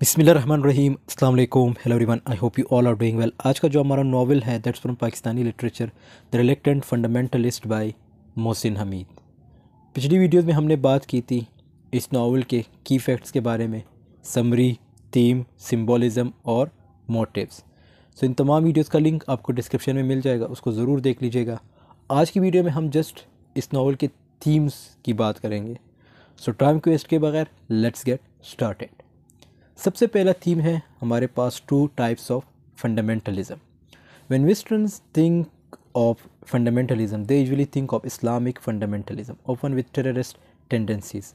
बिसमीम अल्लाम hello everyone I hope you all are doing well आज का जो हमारा नावल है that's from Pakistani literature the reluctant fundamentalist by Mohsin Hamid पिछली वीडियोस में हमने बात की थी इस नावल के की फैक्ट्स के बारे में समरी थीम सिम्बोलिज़म और मोटिवस सो इन तमाम वीडियोज़ का लिंक आपको डिस्क्रिप्शन में मिल जाएगा उसको ज़रूर देख लीजिएगा आज की वीडियो में हम जस्ट इस नावल के थीम्स की बात करेंगे सो टाइम क्वेस्ट के बगैर लेट्स गेट स्टार्टेड सबसे पहला थीम है हमारे पास two types of fundamentalism when westerners think of fundamentalism they usually think of Islamic fundamentalism often with terrorist tendencies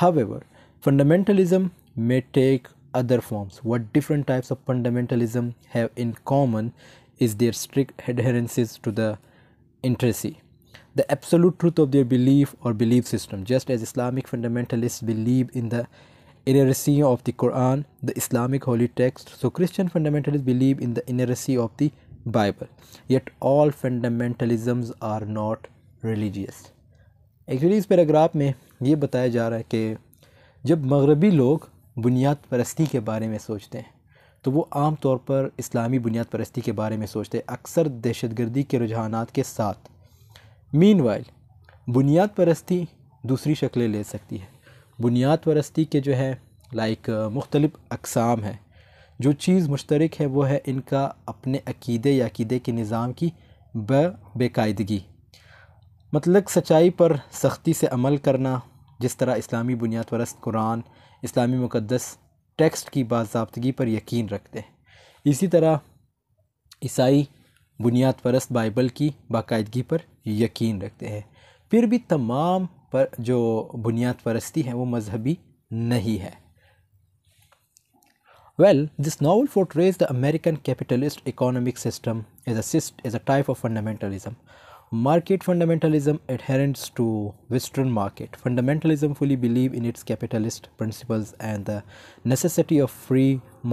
however fundamentalism may take other forms what different types of fundamentalism have in common is their strict adherences to the inerrancy the absolute truth of their belief और belief system just as Islamic fundamentalist believe in the Inerrancy of the Quran, the Islamic holy text. So Christian fundamentalists believe in the inerrancy of the Bible. Yet all fundamentalisms are not religious. Actually, इस paragraph में ये बताया जा रहा है कि जब मगरबी लोग बुनियाद परस्ती के बारे में सोचते हैं तो वो आम तौर पर इस्लामी बुनियाद परस्ती के बारे में सोचते हैं अक्सर दहशत गर्दी के रुझानात के साथ मीन बुनियाद परस्ती दूसरी शक्लें ले सकती है बुनियाद परस्ती के जो है लाइक मुख्तलिफ़ अकसाम हैं जो चीज़ मुश्तरक है वह है इनका अपने अकीदे या अकीदे के निज़ाम की बेकायदगी मतलब सच्चाई पर सख्ती से अमल करना जिस तरह इस्लामी बुनियाद परस्त कुरान इस्लामी मुकदस टेक्स्ट की बाबतगी पर यकीन रखते हैं इसी तरह ईसाई बुनियाद परस्त बाइबल की बाकायदगी पर यकीन रखते हैं फिर भी तमाम पर जो बुनियाद परस्ती है वो मजहबी नहीं है well this novel portrays the American capitalist economic system is as is a type of fundamentalism market fundamentalism adherents to western market fundamentalism fully believe in its capitalist principles and the necessity of free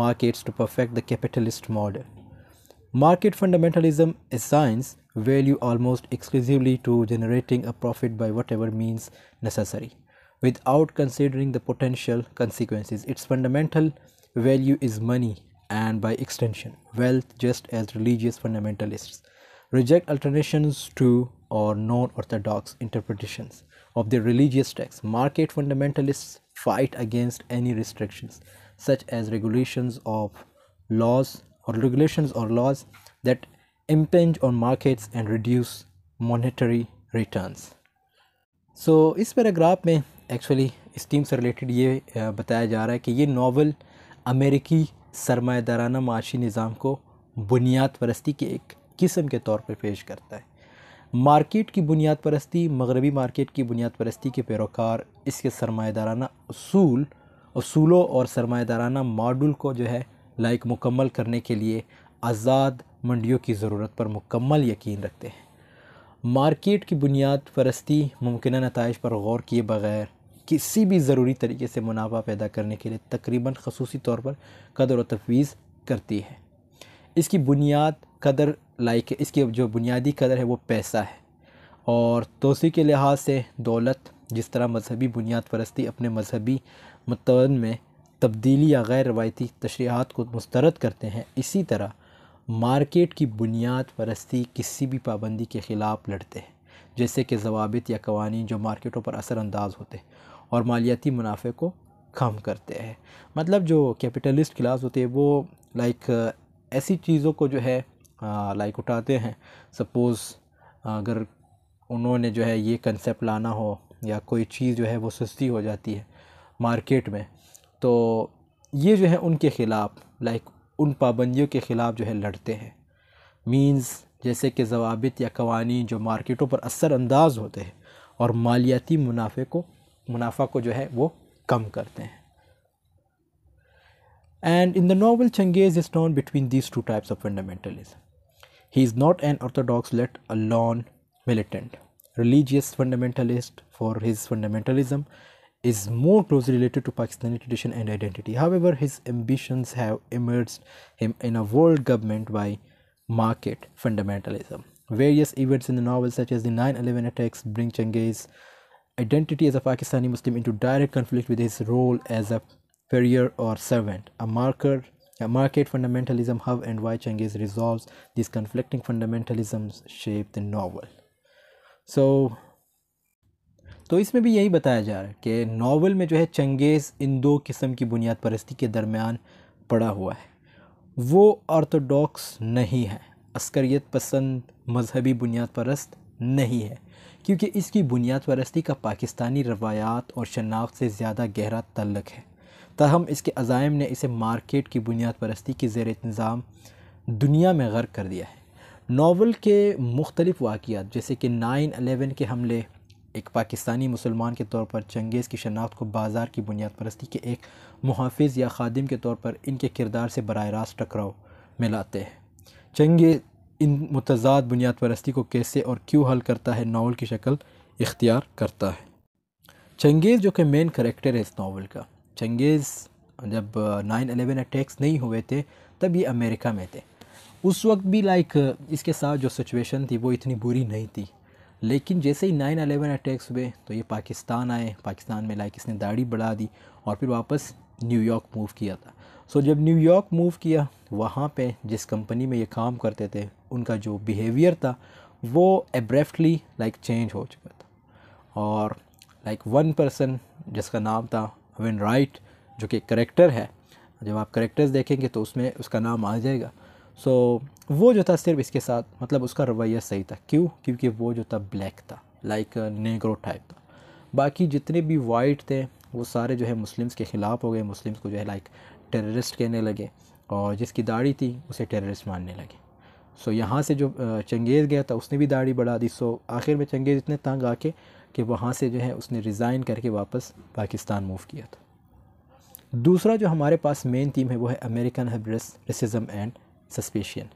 markets to perfect the capitalist model Market fundamentalism assigns value almost exclusively to generating a profit by whatever means necessary without considering the potential consequences. Its fundamental value is money and by extension wealth just as religious fundamentalists reject alternations to or non-orthodox interpretations of their religious texts. Market fundamentalists fight against any restrictions such as regulations of laws or regulations or laws that impinge on markets and reduce monetary returns. So so, इस paragraph में actually स्टीम से related ये बताया जा रहा है कि ये नावल अमेरिकी सरमादाराना माशी निज़ाम को बुनियाद परस्ती के एक किस्म के तौर पर पेश करता है मार्केट की बुनियाद परस्ती मगरबी मार्केट की बुनियाद परस्ती के पैरोकार इसके सरमादाराना असूल असूलों और सरमादाराना मॉडल को जो है लाइक मुकम्मल करने के लिए आज़ाद मंडियों की ज़रूरत पर मुकम्मल यकीन रखते हैं मार्केट की बुनियाद परस्ती मुमकिन नतज पर गौर किए बगैर किसी भी ज़रूरी तरीके से मुनाफा पैदा करने के लिए तकरीबन खसूसी तौर पर कदर व तफवीज़ करती है इसकी बुनियाद कदर लाइक इसकी जो बुनियादी कदर है वो पैसा है और तोसी के लिहाज से दौलत जिस तरह मजहबी बुनियाद परस्ती अपने मजहबी मतवन में तब्दीली या गैर रवायती तशरीहत को मुस्तरद करते हैं इसी तरह मार्केट की बुनियाद परस्ती किसी भी पाबंदी के ख़िलाफ़ लड़ते हैं जैसे कि जवाबित या कवानी जो मार्केटों पर असरानंदाज होते हैं और मालियाती मुनाफे को कम करते हैं मतलब जो कैपिटलिस्ट क्लास होते हैं वो लाइक ऐसी चीज़ों को जो है लाइक उठाते हैं सपोज़ अगर उन्होंने जो है ये कंसेप्ट लाना हो या कोई चीज़ जो है वो सस्ती हो जाती है मार्केट में तो ये जो है उनके ख़िलाफ़ लाइक उन पाबंदियों के ख़िलाफ़ जो है लड़ते हैं मींस जैसे कि जवाब या कवानी जो मार्केटों पर असर अंदाज होते हैं और मालियाती मुनाफे को मुनाफा को जो है वो कम करते हैं and in the novel Changez is known between this two types of fundamentalism he is not an orthodox let a lone militant religious fundamentalist for his fundamentalism is more closely related to Pakistani tradition and identity. However, his ambitions have immersed him in a world government by market fundamentalism. Various events in the novel, such as the 9 11 attacks, bring Chengiz's identity as a Pakistani Muslim into direct conflict with his role as a peer or servant, a marker. A market fundamentalism, how and why Chengiz resolves these conflicting fundamentalisms shape the novel. So तो इसमें भी यही बताया जा रहा है कि novel में जो है चंगेज़ इन दो किस्म की बुनियाद परस्ती के दरमियान पड़ा हुआ है वो ऑर्थोडॉक्स नहीं है अस्करियत पसंद मजहबी बुनियाद परस्त नहीं है क्योंकि इसकी बुनियाद परस्ती का पाकिस्तानी रवायात और शनाख्त से ज़्यादा गहरा तल्लक है तहम इसके अज़ायम ने इसे मार्केट की बुनियाद परस्ती की जेर इंतज़ाम दुनिया में गर्क कर दिया है नावल के मुख्तलिफ़ वाक़ जैसे कि नाइन अलेवन के हमले एक पाकिस्तानी मुसलमान के तौर पर चंगेज़ की शनाख्त को बाजार की बुनियाद परस्ती के एक मुहाफ़ या खादिम के तौर पर इनके किरदार से बर रास्त टकराव में लाते हैं चंगेज़ इन मुतजाद बुनियाद परस्ती को कैसे और क्यों हल करता है नावल की शक्ल इख्तियार करता है चंगेज़ जो कि मेन करेक्टर है इस नावल का चंगेज़ जब नाइन अलेवन अटैक्स नहीं हुए थे तब ये अमेरिका में थे उस वक्त भी लाइक इसके साथ जो सिचुएशन थी वो इतनी बुरी नहीं थी लेकिन जैसे ही नाइन अलेवन अटैक्स हुए तो ये पाकिस्तान आए पाकिस्तान में लाइक इसने दाढ़ी बढ़ा दी और फिर वापस न्यूयॉर्क मूव किया था सो so, जब न्यूयॉर्क मूव किया वहाँ पे जिस कंपनी में ये काम करते थे उनका जो बिहेवियर था वो एब्रेफ्टली लाइक चेंज हो चुका था और लाइक वन पर्सन जिसका नाम था अवेन राइट जो कि करेक्टर है जब आप करेक्टर्स देखेंगे तो उसमें उसका नाम आ जाएगा सो so, वो जो था सिर्फ इसके साथ मतलब उसका रवैया सही था क्यों क्योंकि वो जो था ब्लैक था लाइक नेगरो टाइप था बाकी जितने भी वाइट थे वो सारे जो है मुस्लिम्स के ख़िलाफ़ हो गए मुस्लिम्स को जो है लाइक टेररिस्ट कहने लगे और जिसकी दाढ़ी थी उसे टेररिस्ट मानने लगे सो यहाँ से जो uh, चंगेज़ गया था उसने भी दाढ़ी बढ़ा दी सो आखिर में चंगेज़ इतने तंग आके कि वहाँ से जो है उसने रिज़ाइन करके वापस पाकिस्तान मूव किया था दूसरा जो हमारे पास मेन थीम है वो है American hubris racism and suspicion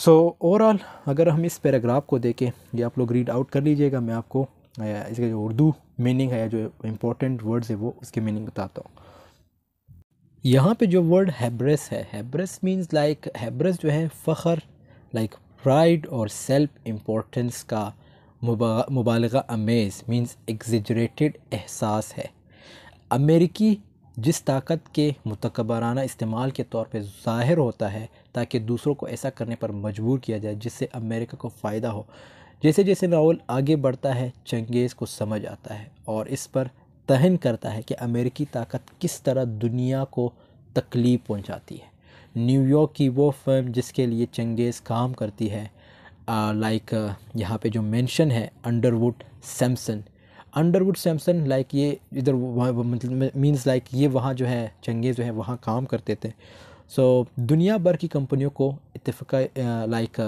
so so, overall अगर हम इस पैराग्राफ को देखें ये आप लोग रीड आउट कर लीजिएगा मैं आपको इसका जो उर्दू मीनिंग है जो इम्पोर्टेंट वर्ड्स है वो उसके मीनिंग बताता हूँ यहाँ पे जो वर्ड हैब्रस है हैब्रस मींस लाइक हैब्रस जो है फ़खर लाइक प्राइड और सेल्फ इम्पोर्टेंस का मुबालगा अमेज़ मींस एग्जरेट एहसास है अमेरिकी जिस ताकत के मतकबराना इस्तेमाल के तौर पे ज़ाहिर होता है ताकि दूसरों को ऐसा करने पर मजबूर किया जाए जिससे अमेरिका को फ़ायदा हो जैसे जैसे नावल आगे बढ़ता है चंगेज़ को समझ आता है और इस पर तहन करता है कि अमेरिकी ताकत किस तरह दुनिया को तकलीफ़ पहुंचाती है न्यूयॉर्क की वो फर्म जिसके लिए चंगेज़ काम करती है लाइक यहाँ पे जो मेंशन है Underwood Samson Underwood Samson like ये इधर मतलब मीन्स लाइक ये वहाँ जो है चंगेज़ जो है वहाँ काम करते थे सो so, दुनिया भर की कंपनियों को इतफ़ लाइक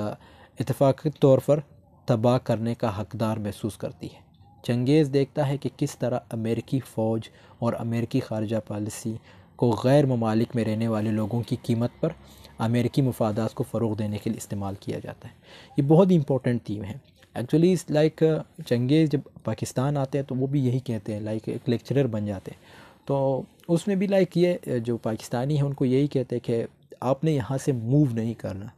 इतफ़ाक़ तौर पर तबाह करने का हकदार महसूस करती है चंगेज़ देखता है कि किस तरह अमेरिकी फ़ौज और अमेरिकी खारजा पॉलिसी को गैर ममालिक में रहने वाले लोगों की कीमत पर अमेरिकी मफादात को फ़रोग देने के लिए इस्तेमाल किया जाता है ये बहुत ही इंपॉर्टेंट थीम है एक्चुअली इस लाइक चंगेज़ जब पाकिस्तान आते हैं तो वो भी यही कहते हैं लाइक एक लेक्चरर बन जाते हैं तो उसमें भी लाइक ये जो पाकिस्तानी है उनको यही कहते हैं कि आपने यहाँ से मूव नहीं करना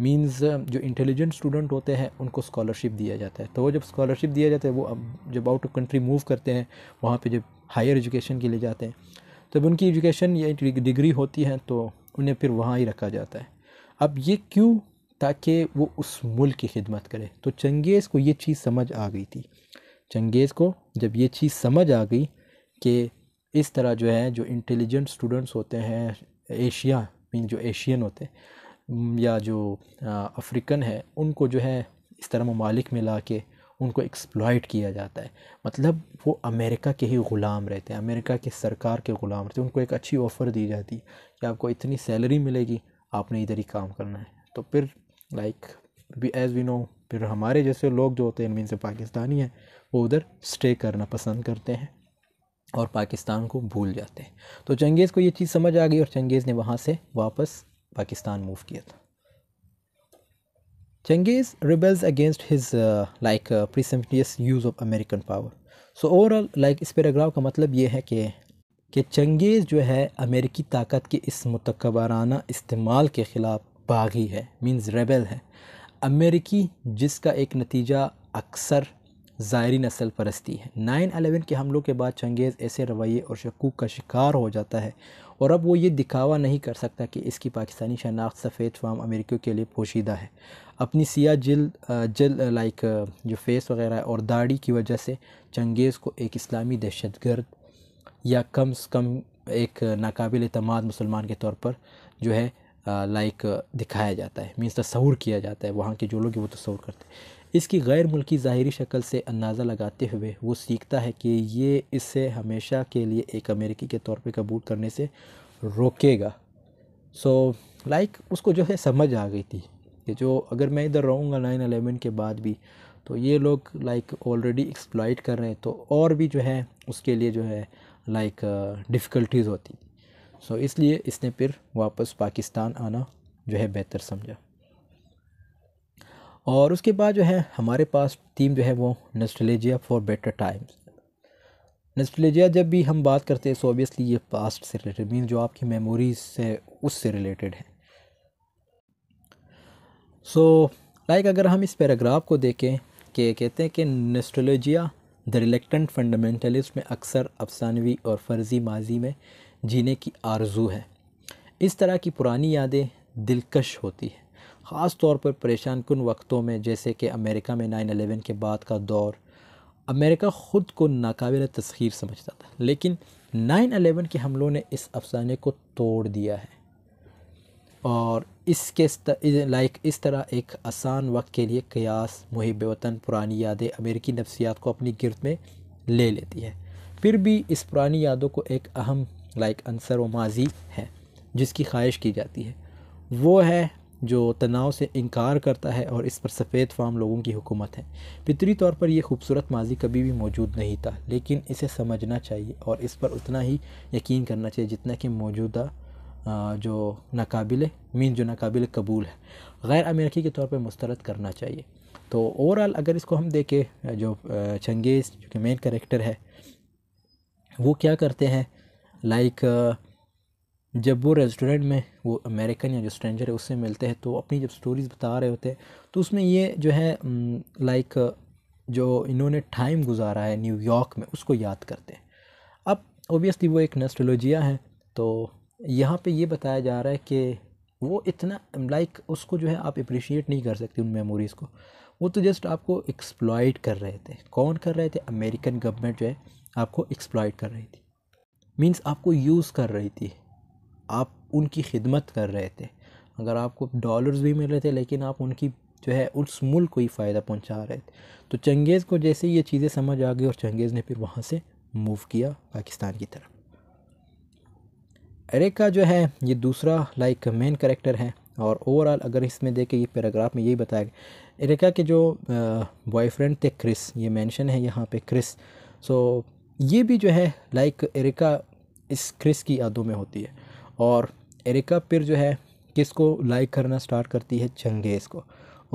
मींस जो इंटेलिजेंट स्टूडेंट होते हैं उनको स्कॉलरशिप दिया जाता है तो वो जब स्कॉलरशिप दिया जाता है वो अब जब आउट ऑफ कंट्री मूव करते हैं वहाँ पे जब हायर एजुकेशन के लिए जाते हैं तब तो उनकी एजुकेशन या डिग्री होती है तो उन्हें फिर वहाँ ही रखा जाता है अब ये क्यों ताकि वो उस मुल्क की खिदमत करे तो चंगेज़ को ये चीज़ समझ आ गई थी चंगेज़ को जब ये चीज़ समझ आ गई कि इस तरह जो है जो इंटेलिजेंट स्टूडेंट्स होते हैं एशिया मीन जो एशियन होते हैं या जो अफ्रीकन है उनको जो है इस तरह ममालिक में ला के उनको एक्सप्लॉयट किया जाता है मतलब वो अमेरिका के ही ग़ुलाम रहते हैं अमेरिका के सरकार के ग़ुलाम रहते हैं उनको एक अच्छी ऑफ़र दी जाती है कि आपको इतनी सैलरी मिलेगी आपने इधर ही काम करना है तो फिर like we as we know फिर हमारे जैसे लोग जो होते हैं इनमें से पाकिस्तानी हैं वो उधर स्टे करना पसंद करते हैं और पाकिस्तान को भूल जाते हैं तो चंगेज़ को ये चीज़ समझ आ गई और चंगेज़ ने वहाँ से वापस पाकिस्तान मूव किया था Changez rebels against his like presumptuous use of American power so overall like इस पैराग्राफ का मतलब ये है कि कि चंगेज़ जो है अमेरिकी ताकत के इस मतकबाराना इस्तेमाल के ख़िलाफ़ बागी है मींस रेबल है अमेरिकी जिसका एक नतीजा अक्सर ज़ायरी नस्ल परस्ती है नाइन अलेवन के हमलों के बाद चंगेज़ ऐसे रवैये और शकूक का शिकार हो जाता है और अब वो ये दिखावा नहीं कर सकता कि इसकी पाकिस्तानी शनाख्त सफ़ेद फाम अमेरिकियों के लिए पोशीदा है अपनी सियाह जल जल लाइक जो फेस वगैरह है और दाढ़ी की वजह से चंगेज़ को एक इस्लामी दहशत गर्द या कम से कम एक नाकबिल अतमाद मुसलमान के तौर पर जो है लाइक दिखाया जाता है मीन तस्वूर किया जाता है वहाँ के जो लोग वो तस्वूर करते हैं इसकी गैर मुल्की ज़ाहरी शक्ल से अंदाज़ा लगाते हुए वो सीखता है कि ये इसे हमेशा के लिए एक अमेरिकी के तौर पे कबूल करने से रोकेगा सो so, लाइक like, उसको जो है समझ आ गई थी कि जो अगर मैं इधर रहूँगा नाइन अलेवन के बाद भी तो ये लोग लाइक ऑलरेडी एक्सप्लाइट कर रहे हैं तो और भी जो है उसके लिए जो है लाइक डिफ़िकल्टीज़ होती थी सो so, इसलिए इसने फिर वापस पाकिस्तान आना जो है बेहतर समझा और उसके बाद जो है हमारे पास थीम जो है वो nostalgia for better times nostalgia जब भी हम बात करते हैं सो ऑबियसली ये पास्ट से रिलेटेड मीन जो आपकी मेमोरीज से उससे रिलेटेड है सो so, लाइक like अगर हम इस पैराग्राफ को देखें कि कहते हैं कि नस्टोलोजिया द रिलेक्टेंट फंडामेंटलिस्ट में अक्सर अफसानवी और फर्जी माजी में जीने की आरजू है इस तरह की पुरानी यादें दिलकश होती है ख़ास तौर पर परेशान कन वक्तों में जैसे कि अमेरिका में नाइन अलेवन के बाद का दौर अमेरिका ख़ुद को नाकबिल तस्खीर समझता था लेकिन नाइन अलेवन के हमलों ने इस अफसाने को तोड़ दिया है और इसके लाइक इस तरह एक आसान वक्त के लिए कयास मुहब वतन पुरानी यादें अमेरिकी नफसियात को अपनी गिरद में ले लेती है फिर भी इस पुरानी यादों को एक अहम लाइक अंसर व माजी है जिसकी ख्वाहिश की जाती है वो है जो तनाव से इनकार करता है और इस पर सफ़ेद फाम लोगों की हुकूमत है फितरी तौर पर यह खूबसूरत माजी कभी भी मौजूद नहीं था लेकिन इसे समझना चाहिए और इस पर उतना ही यकीन करना चाहिए जितना कि मौजूदा जो नाकबिल मीन जो नाकबिल कबूल है गैर अमेरिकी के तौर पर मुस्तरद करना चाहिए तो ओवरऑल अगर इसको हम देखें जो चंगेज़ जो कि मेन करेक्टर है वो क्या करते हैं लाइक like, जब वो रेस्टोरेंट में वो अमेरिकन या जो स्ट्रेंजर है उससे मिलते हैं तो अपनी जब स्टोरीज़ बता रहे होते हैं तो उसमें ये जो है लाइक जो इन्होंने टाइम गुजारा है न्यूयॉर्क में उसको याद करते हैं अब ओबियसली वो एक नस्टोलोजिया है तो यहाँ पे ये बताया जा रहा है कि वो इतना लाइक उसको जो है आप अप्रिशिएट नहीं कर सकते उन मेमोरीज़ को वो तो जस्ट आपको एक्सप्लॉयट कर रहे थे कौन कर रहे थे अमेरिकन गवर्नमेंट जो है आपको एक्सप्लॉयट कर रही थी मीन्स आपको यूज़ कर रही थी आप उनकी खिदमत कर रहे थे अगर आपको डॉलर्स भी मिल रहे थे लेकिन आप उनकी जो है उस मुल्क को ही फ़ायदा पहुंचा रहे थे तो चंगेज़ को जैसे ही ये चीज़ें समझ आ गई और चंगेज़ ने फिर वहाँ से मूव किया पाकिस्तान की तरफ अरेक का जो है ये दूसरा लाइक मेन करेक्टर है और ओवरऑल अगर इसमें देखें ये पैराग्राफ में यही बताया गया एरिका के जो बॉयफ्रेंड थे क्रिस ये मेंशन है यहाँ पे क्रिस सो ये भी जो है लाइक एरिका इस क्रिस की यादों में होती है और एरिका फिर जो है किसको लाइक करना स्टार्ट करती है चंगेज़ को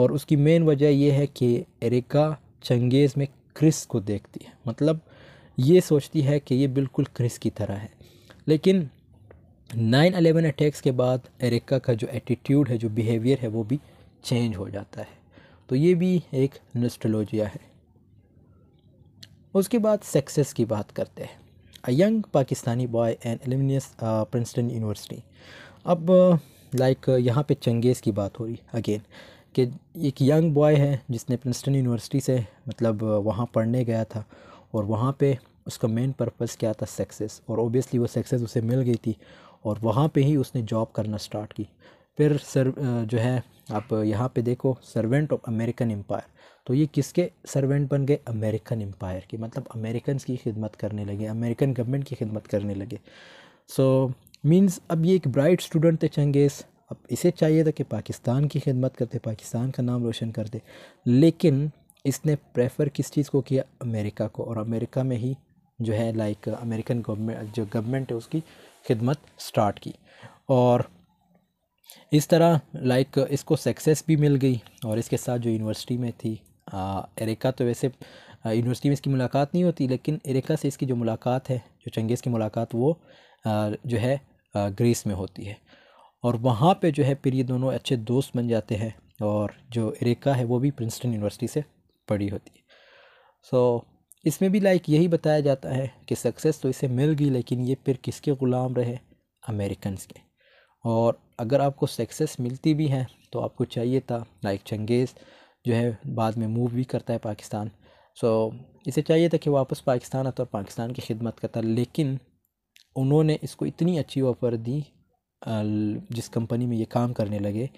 और उसकी मेन वजह यह है कि एरिका चंगेज़ में क्रिस को देखती है मतलब ये सोचती है कि ये बिल्कुल क्रिस की तरह है लेकिन नाइन अलेवन अटैक्स के बाद एरिका का जो एटीट्यूड है जो बिहेवियर है वो भी चेंज हो जाता है तो ये भी एक नस्टोलोजिया है उसके बाद सक्सेस की बात करते हैं a young Pakistani boy and alumnus uh, Princeton University. अब लाइक uh, uh, यहाँ पे चंगेज़ की बात हो रही अगेन कि एक यंग बॉय है जिसने प्रिंसटन यूनिवर्सिटी से मतलब uh, वहाँ पढ़ने गया था और वहाँ पे उसका मेन पर्पस क्या था सक्सेस और ओबियसली वो सक्सेस उसे मिल गई थी और वहाँ पे ही उसने जॉब करना स्टार्ट की फिर सर जो है आप यहाँ पे देखो सर्वेंट ऑफ अमेरिकन एम्पायर तो ये किसके सर्वेंट बन गए अमेरिकन एम्पायर के मतलब अमेरिकन की खिदमत करने लगे अमेरिकन गवर्नमेंट की खिदमत करने लगे सो so, मीन्स अब ये एक ब्राइट स्टूडेंट थे चंगेज़ अब इसे चाहिए था कि पाकिस्तान की खिदमत करते पाकिस्तान का नाम रोशन करते लेकिन इसने प्रेफर किस चीज़ को किया अमेरिका को और अमेरिका में ही जो है लाइक अमेरिकन गवर्नमेंट जो गवर्नमेंट है उसकी खिदमत स्टार्ट की और इस तरह लाइक इसको सक्सेस भी मिल गई और इसके साथ जो यूनिवर्सिटी में थी एरेका तो वैसे यूनिवर्सिटी में इसकी मुलाकात नहीं होती लेकिन एरेका से इसकी जो मुलाकात है जो चंगेज़ की मुलाकात वो आ, जो है आ, ग्रीस में होती है और वहाँ पे जो है फिर ये दोनों अच्छे दोस्त बन जाते हैं और जो एरेका है वो भी प्रिंसटन यूनिवर्सिटी से पढ़ी होती है सो so, इसमें भी लाइक यही बताया जाता है कि सक्सेस तो इसे मिल गई लेकिन ये फिर किसके ग़ुलाम रहे अमेरिकन के और अगर आपको सक्सेस मिलती भी है तो आपको चाहिए था लाइक चंगेज़ जो है बाद में मूव भी करता है पाकिस्तान सो so, इसे चाहिए था कि वापस पाकिस्तान आता और पाकिस्तान की खिदमत करता लेकिन उन्होंने इसको इतनी अच्छी ऑफ़र दी जिस कंपनी में ये काम करने लगे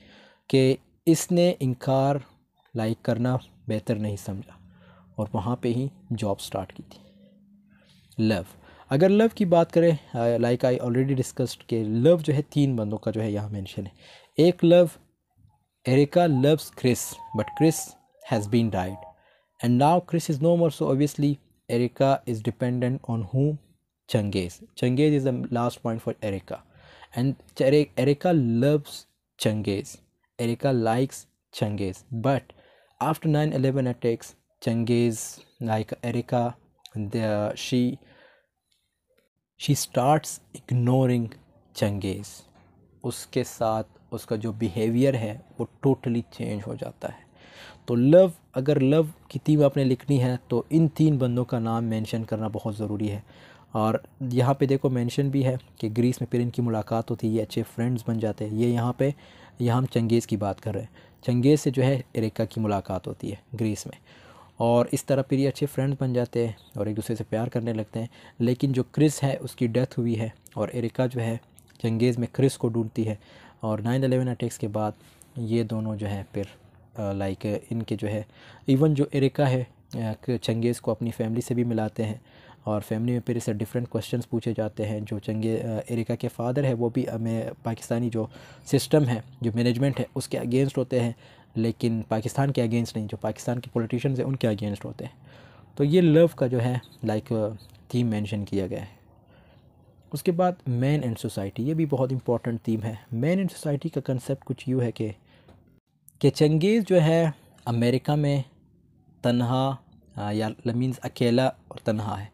कि इसने इनकार लाइक करना बेहतर नहीं समझा और वहाँ पे ही जॉब स्टार्ट की थी लव अगर लव की बात करें लाइक आई ऑलरेडी डिस्कस्ड के लव जो है तीन बंदों का जो है यहाँ मेंशन है एक love Erica loves Chris but Chris has been died and now Chris is no more so obviously Erica is dependent on whom Changez Changez is the last point for Erica and Erica loves Changez Erica likes Changez but after nine eleven attacks Changez like Erica the, she starts ignoring Changez उसके साथ उसका जो behaviour है वो totally change हो जाता है तो लव अगर लव की थीम आपने लिखनी है तो इन तीन बंदों का नाम मेंशन करना बहुत ज़रूरी है और यहाँ पे देखो मेंशन भी है कि ग्रीस में फिर इनकी मुलाकात होती है ये अच्छे फ्रेंड्स बन जाते हैं ये यहाँ पे यहाँ हम चंगेज़ की बात कर रहे हैं चंगेज़ से जो है एरेका की मुलाकात होती है ग्रीस में और इस तरह फिर ये अच्छे फ्रेंड्स बन जाते हैं और एक दूसरे से प्यार करने लगते हैं लेकिन जो क्रिस है उसकी डेथ हुई है और एरिका जो है चंगेज़ में क्रिस को ढूंढती है और नाइन अलेवन अटैक्स के बाद ये दोनों जो है फिर लाइक इनके जो है इवन जो एरिका है चंगेज़ को अपनी फैमिली से भी मिलाते हैं और फैमिली में फिर इसे डिफरेंट क्वेश्चन पूछे जाते हैं जो चंगे एरिका के फादर है वो भी हमें पाकिस्तानी जो सिस्टम है जो मैनेजमेंट है उसके अगेंस्ट होते हैं लेकिन पाकिस्तान के अगेंस्ट नहीं जो पाकिस्तान के पोलिटिशन हैं उनके अगेंस्ट होते हैं तो ये लव का जो है लाइक थीम मैंशन किया गया है उसके बाद मैन एंड सोसाइटी ये भी बहुत इंपॉर्टेंट थीम है मैन एंड सोसाइटी का कंसेप्ट कुछ यूँ है कि कि चंगेज़ जो है अमेरिका में तनहा या मीन्स अकेला और तनहा है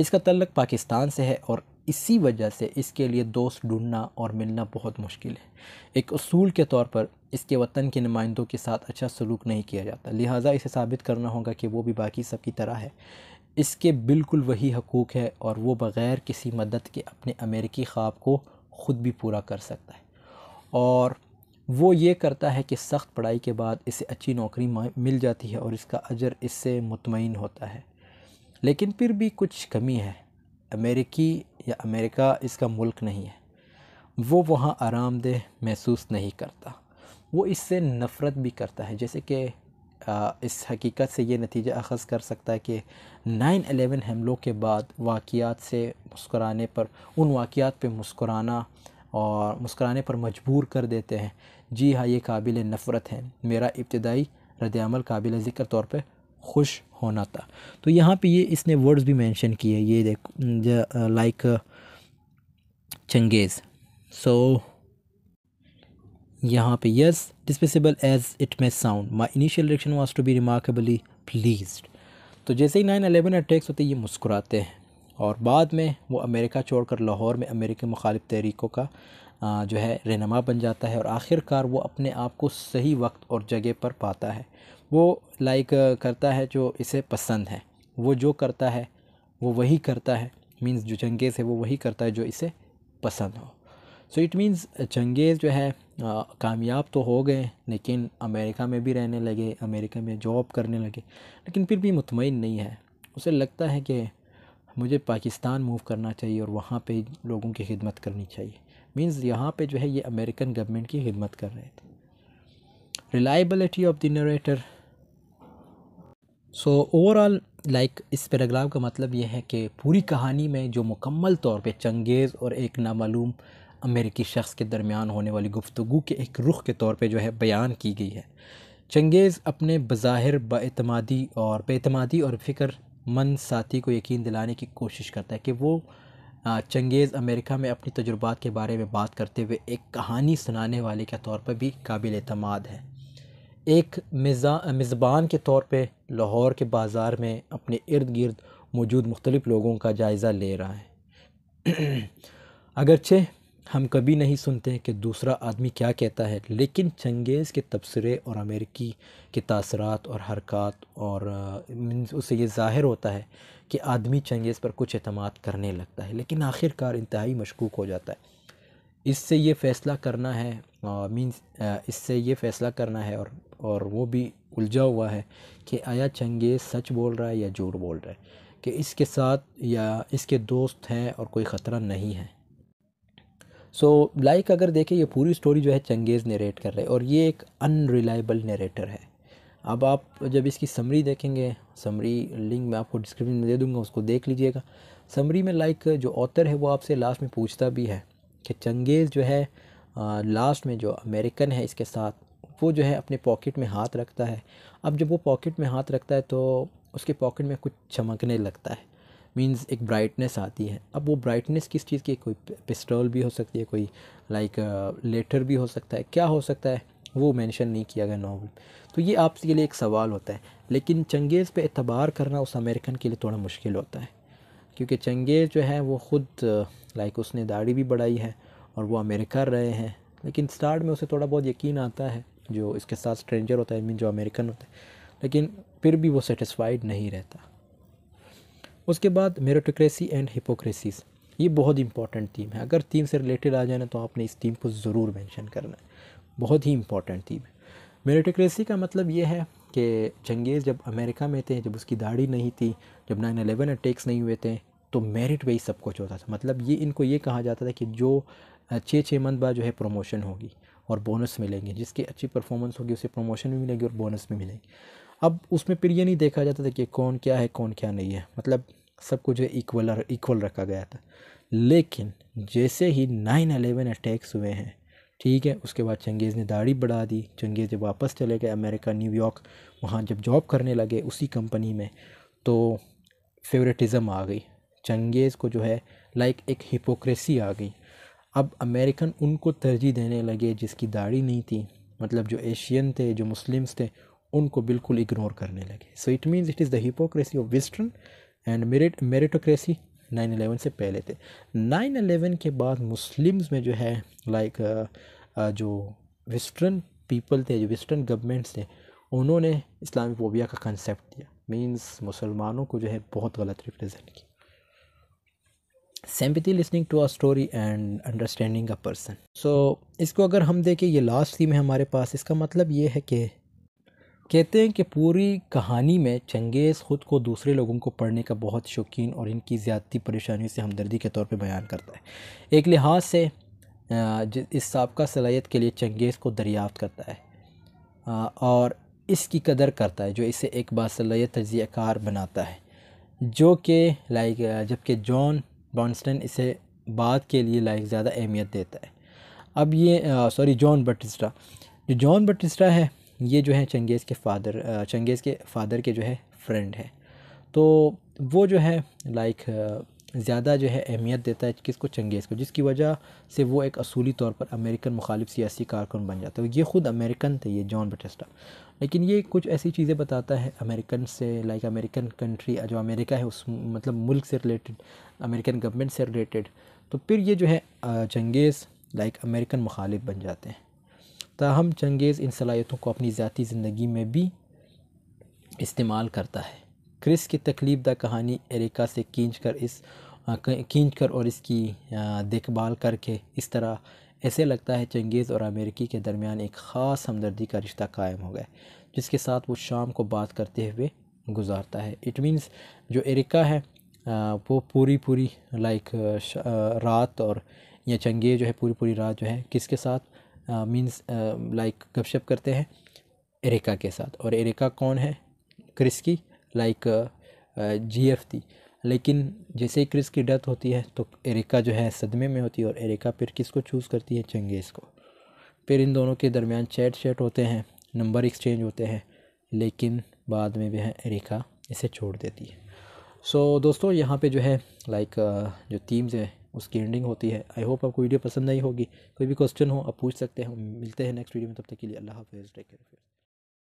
इसका तल्लक पाकिस्तान से है और इसी वजह से इसके लिए दोस्त ढूंढना और मिलना बहुत मुश्किल है एक असूल के तौर पर इसके वतन के नुमाइंदों के साथ अच्छा सलूक नहीं किया जाता लिहाजा इसे साबित करना होगा कि वो भी बाकी सब की तरह है इसके बिल्कुल वही हकूक़ है और वो बग़ैर किसी मदद के अपने अमेरिकी ख्वाब को ख़ुद भी पूरा कर सकता है और वो ये करता है कि सख्त पढ़ाई के बाद इसे अच्छी नौकरी मिल जाती है और इसका अजर इससे मुतमिन होता है लेकिन फिर भी कुछ कमी है अमेरिकी या अमेरिका इसका मुल्क नहीं है वो वहाँ आरामदेह महसूस नहीं करता वो इससे नफ़रत भी करता है जैसे कि इस हकीकत से ये नतीजा अखज़ कर सकता है कि नाइन अलेवन हमलों के बाद वाक़ात से मुस्कराने पर उन वाक़ात पे मुस्कराना और मुस्कराने पर मजबूर कर देते हैं जी हाँ ये काबिल नफ़रत हैं मेरा इब्तदाई रद्दमल काबिल ज़िक्र तौर पर खुश होना था तो यहाँ पे ये इसने वर्ड्स भी मेंशन किए ये देख लाइक चंगेज़ सो यहाँ पे yes despicable as it may sound my initial reaction was to be remarkably please तो जैसे ही नाइन अलेवन अटैक्स होते ये मुस्कुराते हैं और बाद में वो अमेरिका छोड़कर लाहौर में अमेरिकी मुखालिफ तहरीकों का आ, जो है रहनमा बन जाता है और आखिरकार वो अपने आप को सही वक्त और जगह पर पाता है वो लाइक करता है जो इसे पसंद है वो जो करता है वो वही करता है मींस जो चंगेज़ है वो वही करता है जो इसे पसंद हो सो इट मींस चंगेज़ जो है कामयाब तो हो गए लेकिन अमेरिका में भी रहने लगे अमेरिका में जॉब करने लगे लेकिन फिर भी मुतमिन नहीं है उसे लगता है कि मुझे पाकिस्तान मूव करना चाहिए और वहाँ पे लोगों की खिदमत करनी चाहिए मींस यहाँ पे जो है ये अमेरिकन गवर्नमेंट की खिदमत कर रहे थे reliability of the narrator so overall like इस पैराग्राफ का मतलब यह है कि पूरी कहानी में जो मुकम्मल तौर पे चंगेज़ और एक नामालूम अमेरिकी शख्स के दरमियान होने वाली गुफ्तु के एक रुख के तौर पे जो है बयान की गई है चंगेज़ अपने बज़ाहिर बातमादी और बेतमादी और फ़िक्र मंद साथी को यकीन दिलाने की कोशिश करता है कि वो चंगेज़ अमेरिका में अपने तजुर्बात के बारे में बात करते हुए एक कहानी सुनाने वाले के तौर पर भी काबिल अतमाद है एक मिज़ा मेज़बान के तौर पे लाहौर के बाज़ार में अपने इर्द गिर्द मौजूद मुख्तलिफ़ लोगों का जायज़ा ले रहा है अगरचे हम कभी नहीं सुनते कि दूसरा आदमी क्या कहता है लेकिन चंगेज़ के तबसरे और अमेरिकी के तसरत और हरकत और उससे ये ज़ाहिर होता है कि आदमी चंगेज़ पर कुछ अतमाद करने लगता है लेकिन आखिरकार इंतहाई मशकूक हो जाता है इससे ये फ़ैसला करना है मीन्स इससे ये फ़ैसला करना है और और वो भी उलझा हुआ है कि आया चंगेज़ सच बोल रहा है या झूठ बोल रहा है कि इसके साथ या इसके दोस्त हैं और कोई ख़तरा नहीं है सो so, लाइक like अगर देखें ये पूरी स्टोरी जो है चंगेज़ नरेट कर रहे हैं और ये एक अनरिलाइबल नरेटर है अब आप जब इसकी समरी देखेंगे समरी लिंक मैं आपको डिस्क्रिप्शन में दे दूँगा उसको देख लीजिएगा समरी में लाइक like जो ऑथर है वो आपसे लास्ट में पूछता भी है कि चंगेज़ जो है लास्ट में जो अमेरिकन है इसके साथ वो जो है अपने पॉकेट में हाथ रखता है अब जब वो पॉकेट में हाथ रखता है तो उसके पॉकेट में कुछ चमकने लगता है मींस एक ब्राइटनेस आती है अब वो ब्राइटनेस किस चीज़ की कोई पिस्टल भी हो सकती है कोई लाइक लेटर भी हो सकता है क्या हो सकता है वो मेंशन नहीं किया गया नावल तो ये आपके लिए एक सवाल होता है लेकिन चंगेज़ पे एतबार करना उस अमेरिकन के लिए थोड़ा मुश्किल होता है क्योंकि चंगेज़ जो है वो ख़ुद लाइक उसने दाढ़ी भी बढ़ाई है और वो अमेरिका कर रहे हैं लेकिन स्टार्ट में उसे थोड़ा बहुत यकीन आता है जो इसके साथ स्ट्रेंजर होता है मीन जो अमेरिकन होते हैं लेकिन फिर भी वो सेटिस्फाइड नहीं रहता उसके बाद मेरोटोक्रेसी एंड हिपोक्रेसीज़ ये बहुत इंपॉर्टेंट थीम है अगर थीम से रिलेटेड आ जाए ना तो आपने इस थीम को ज़रूर मेंशन करना है बहुत ही इंपॉर्टेंट थीम है मेरिटोक्रेसी का मतलब ये है कि चंगेज़ जब अमेरिका में थे जब उसकी दाढ़ी नहीं थी जब नाइन अलेवन अटैक्स नहीं हुए थे तो मेरिट पे ही सब कुछ होता था मतलब ये इनको ये कहा जाता था कि जो छः छः मंथ बाद जो है प्रमोशन होगी और बोनस मिलेंगे जिसकी अच्छी परफॉर्मेंस होगी उसे प्रमोशन भी मिलेगी और बोनस भी मिलेगी अब उसमें फिर ये नहीं देखा जाता था कि कौन क्या है कौन क्या नहीं है मतलब सब कुछ है इक्वल इक्वल रखा गया था लेकिन जैसे ही नाइन अलेवन अटैक्स हुए हैं ठीक है उसके बाद चंगेज़ ने दाढ़ी बढ़ा दी चंगेज़ जब वापस चले गए अमेरिका न्यूयॉर्क वहाँ जब जॉब करने लगे उसी कंपनी में तो फेवरेटिज़म आ गई चंगेज़ को जो है लाइक एक हिपोक्रेसी आ गई अब अमेरिकन उनको तरजीह देने लगे जिसकी दाढ़ी नहीं थी मतलब जो एशियन थे जो मुस्लिम्स थे उनको बिल्कुल इग्नोर करने लगे so it means it is the hypocrisy of western and merit meritocracy nine eleven से पहले थे नाइन अलेवन के बाद मुस्लिम्स में जो है लाइक like, uh, uh, जो वेस्टर्न पीपल थे जो वेस्टर्न गवर्नमेंट्स थे उन्होंने इस्लामिक फोबिया का कंसेप्ट दिया मीन्स मुसलमानों को जो है बहुत गलत रिप्रेजेंट किया sympathy listening to a story and understanding a person so इसको अगर हम देखें ये लास्ट थीम है हमारे पास इसका मतलब ये है कि कहते हैं कि पूरी कहानी में चंगेज़ ख़ुद को दूसरे लोगों को पढ़ने का बहुत शौकीन और इनकी ज़्यादती परेशानी से हमदर्दी के तौर पे बयान करता है एक लिहाज से इस सबका सलाहियत के लिए चंगेज़ को दरियाफ्त करता है और इसकी कदर करता है जो इसे एक बासलाहियत कार बनाता है जो कि लाइक जबकि जॉन बॉन्स्टन इसे बात के लिए लाइक ज़्यादा अहमियत देता है अब ये सॉरी जॉन बटिस्टा जो जॉन बटिस्टा है ये जो है चंगेज़ के फादर चंगेज़ के फादर के जो है फ्रेंड है तो वो जो है लाइक ज़्यादा जो है अहमियत देता है किसको चंगेज़ को जिसकी वजह से वो एक असूली तौर पर अमेरिकन मुखालिफ सियासी कारकुन बन जाता है तो ये ख़ुद अमेरिकन थे ये जॉन बटेस्टा लेकिन ये कुछ ऐसी चीज़ें बताता है अमेरिकन से लाइक अमेरिकन कंट्री जो अमेरिका है उस मतलब मुल्क से रिलेटेड अमेरिकन गवर्नमेंट से रिलेटेड तो फिर ये जो है चंगेज़ लाइक अमेरिकन मुखालिफ बन जाते हैं ताहम चंगेज़ इन सलाहियतों को अपनी ज़ाती ज़िंदगी में भी इस्तेमाल करता है क्रिस की तकलीफ दा कहानी एरिका से खींच कर इस हाँ, खींच कर और इसकी देखभाल करके इस तरह ऐसे लगता है चंगेज़ और अमेरिकी के दरमियान एक ख़ास हमदर्दी का रिश्ता कायम हो गया जिसके साथ वो शाम को बात करते हुए गुजारता है इट मींस जो एरिका है वो पूरी पूरी लाइक रात और या चंगेज़ जो है पूरी पूरी रात जो है किसके साथ मीन्स लाइक गपशप करते हैं एरिका के साथ और एरिका कौन है क्रिस की लाइक जी एफ थी लेकिन जैसे ही क्रिस की डेथ होती है तो एरिका जो है सदमे में होती है और एरिका फिर किसको चूज़ करती है चंगेज़ को फिर इन दोनों के दरमियान चैट शेट होते हैं नंबर एक्सचेंज होते हैं लेकिन बाद में जो है एरिका इसे छोड़ देती है सो so, दोस्तों यहाँ पे जो है लाइक जो थीम्स है उसकी एंडिंग होती है आई होप आपको वीडियो पसंद आई होगी कोई भी क्वेश्चन हो आप पूछ सकते हैं मिलते हैं नेक्स्ट वीडियो में तब तक के लिए अल्लाह हाफिज़ टेक केयर